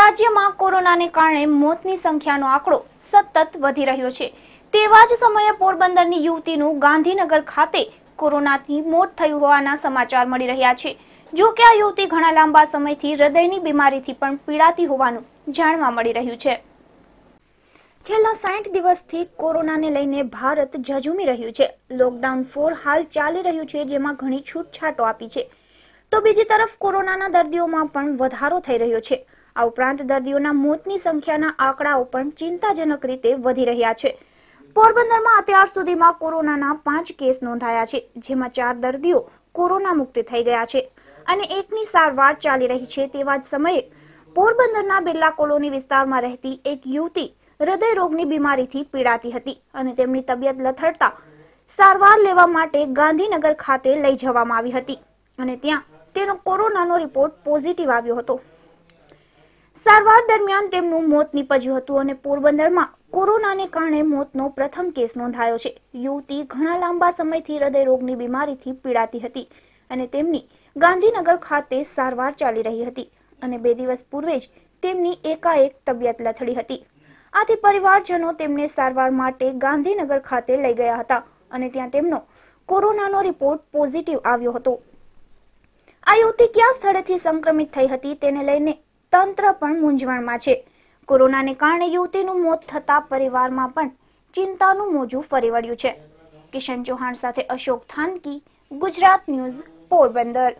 રાજ્યમાં કોરોનાને કારણે મોતની સંખ્યાનો આંકડો સતત વધી રહ્યો છે તેવા જ સમયે પોરબંદરની યુવતીનું ગાંધીનગર ખાતે કોરોનાથી મોત થયું હોવાના સમાચાર મળી રહ્યા છે જો કે આ યુવતી ઘણા લાંબા સમયથી હૃદયની બીમારીથી પણ પીડાતી હોવાનું જાણવા મળી રહ્યું છે છેલ્લા સાઠ દિવસથી કોરોનાને લઈને ભારત ઝઝૂમી રહ્યું છે લોકડાઉન ફોર હાલ ચાલી રહ્યું છે જેમાં ઘણી છૂટછાટો આપી છે તો બીજી તરફ કોરોનાના દર્દીઓમાં પણ વધારો થઈ રહ્યો છે આ ઉપરાંત દર્દીઓના મોતની સંખ્યાના આંકડાઓ પણ ચિંતાજનક રીતે વધી રહ્યા છે પોરબંદરમાં અત્યાર સુધીમાં કોરોનાના પાંચ કેસ નોંધાયા છે જેમાં ચાર દર્દીઓ કોરોના મુક્ત થઈ ગયા છે અને એકની સારવાર ચાલી રહી છે તેવા જ સમયે પોરબંદરના બિરલા કોલોની વિસ્તારમાં રહેતી એક યુવતી હૃદય રોગની બીમારીથી પીડાતી હતી અને તેમની તબિયત લથડતા સારવાર લેવા માટે ગાંધીનગર ખાતે લઈ જવામાં આવી હતી અને ત્યાં તેનો કોરોનાનો રિપોર્ટ પોઝિટિવ આવ્યો હતો સારવાર દરમિયાન તેમનું મોત નીપજ્યું હતું અને પોરબંદરમાં કોરોનાને કારણે મોતનો પ્રથમ કેસ નોંધાયો છે યુવતી ઘણા લાંબા સમયથી હૃદયરોગની બીમારીથી પીડાતી હતી અને તેમની ગાંધીનગર ખાતે સારવાર ચાલી રહી હતી અને બે દિવસ પૂર્વે જ તેમની એકાએક તબિયત લથડી હતી આથી પરિવારજનો તેમને સારવાર માટે ગાંધીનગર ખાતે લઈ ગયા હતા અને ત્યાં તેમનો કોરોનાનો રિપોર્ટ પોઝિટિવ આવ્યો હતો આ યુવતી ક્યાં સ્થળેથી સંક્રમિત થઈ હતી તેને લઈને તંત્ર પણ મૂંઝવણમાં છે કોરોનાને કારણે યુવતીનું મોત થતાં પરિવારમાં પણ ચિંતાનું મોજું ફરી વળ્યું છે કિશન ચૌહાણ સાથે અશોક થાનકી ગુજરાત ન્યૂઝ પોરબંદર